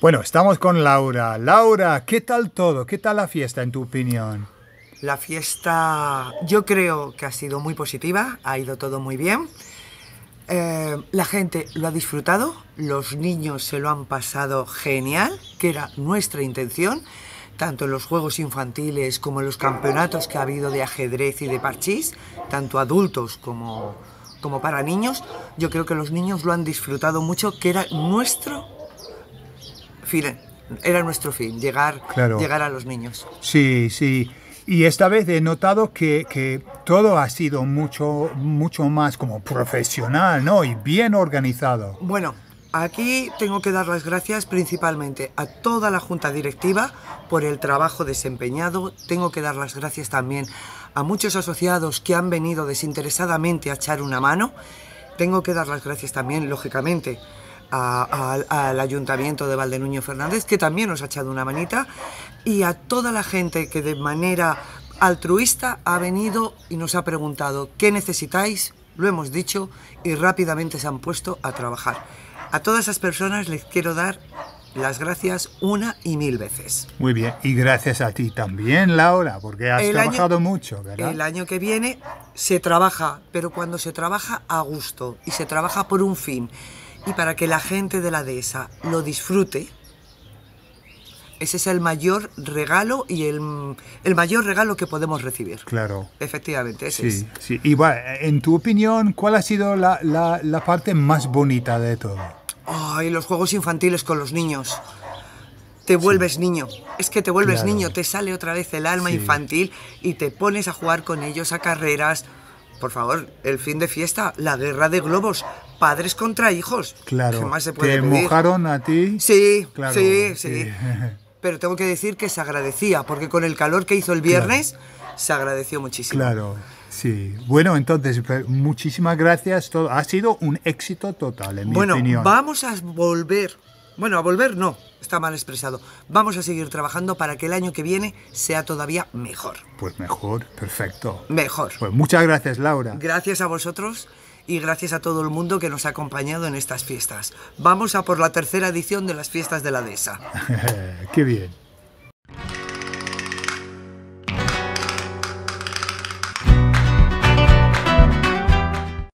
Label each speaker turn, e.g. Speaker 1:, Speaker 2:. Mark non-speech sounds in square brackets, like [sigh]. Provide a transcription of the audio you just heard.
Speaker 1: Bueno, estamos con Laura. Laura, ¿qué tal todo? ¿Qué tal la fiesta en tu opinión?
Speaker 2: La fiesta yo creo que ha sido muy positiva, ha ido todo muy bien. Eh, la gente lo ha disfrutado, los niños se lo han pasado genial, que era nuestra intención, tanto en los juegos infantiles como en los campeonatos que ha habido de ajedrez y de parchís, tanto adultos como, como para niños. Yo creo que los niños lo han disfrutado mucho, que era nuestro era nuestro fin, llegar, llegar a los niños.
Speaker 1: Sí, sí. Y esta vez he notado que, que, todo ha sido mucho, mucho más como profesional, ¿no? Y bien organizado.
Speaker 2: Bueno, aquí tengo que dar las gracias principalmente a toda la junta directiva por el trabajo desempeñado. Tengo que dar las gracias también a muchos asociados que han venido desinteresadamente a echar una mano. Tengo que dar las gracias también, lógicamente, al Ayuntamiento de Valdenuño Fernández, que también nos ha echado una manita, y a toda la gente que de manera altruista ha venido y nos ha preguntado qué necesitáis, lo hemos dicho, y rápidamente se han puesto a trabajar. A todas esas personas les quiero dar las gracias una y mil veces.
Speaker 1: Muy bien, y gracias a ti también, Laura, porque has trabajado mucho, El
Speaker 2: año que viene se trabaja, pero cuando se trabaja a gusto y se trabaja por un fin y para que la gente de la dehesa lo disfrute, ese es el mayor regalo y el, mayor regalo que podemos recibir. Claro. Efectivamente, ese sí, es. Sí, y bueno,
Speaker 1: en tu opinión, ¿cuál ha sido la, parte más bonita de todo?
Speaker 2: Ay, los juegos infantiles con los niños. Te vuelves niño. Es que te vuelves niño, te sale otra vez el alma infantil y te pones a jugar con ellos a carreras. Por favor, el fin de fiesta, la guerra de globos, padres contra hijos. Claro. ¿Te mojaron a ti? Sí, claro, sí, sí, [laughs] Pero tengo que decir que se agradecía, porque con el calor que hizo el viernes se agradeció muchísimo. Claro.
Speaker 1: Sí, bueno, entonces, muchísimas gracias. Todo, ha sido un éxito total, en mi opinión. Bueno,
Speaker 2: vamos a volver. Bueno, a volver no, está mal expresado. Vamos a seguir trabajando para que el año que viene sea todavía mejor.
Speaker 1: Pues mejor, perfecto. Mejor. Pues muchas gracias, Laura.
Speaker 2: Gracias a vosotros y gracias a todo el mundo que nos ha acompañado en estas fiestas. Vamos a por la tercera edición de las fiestas de la dehesa.
Speaker 1: [laughs] ¡Qué bien!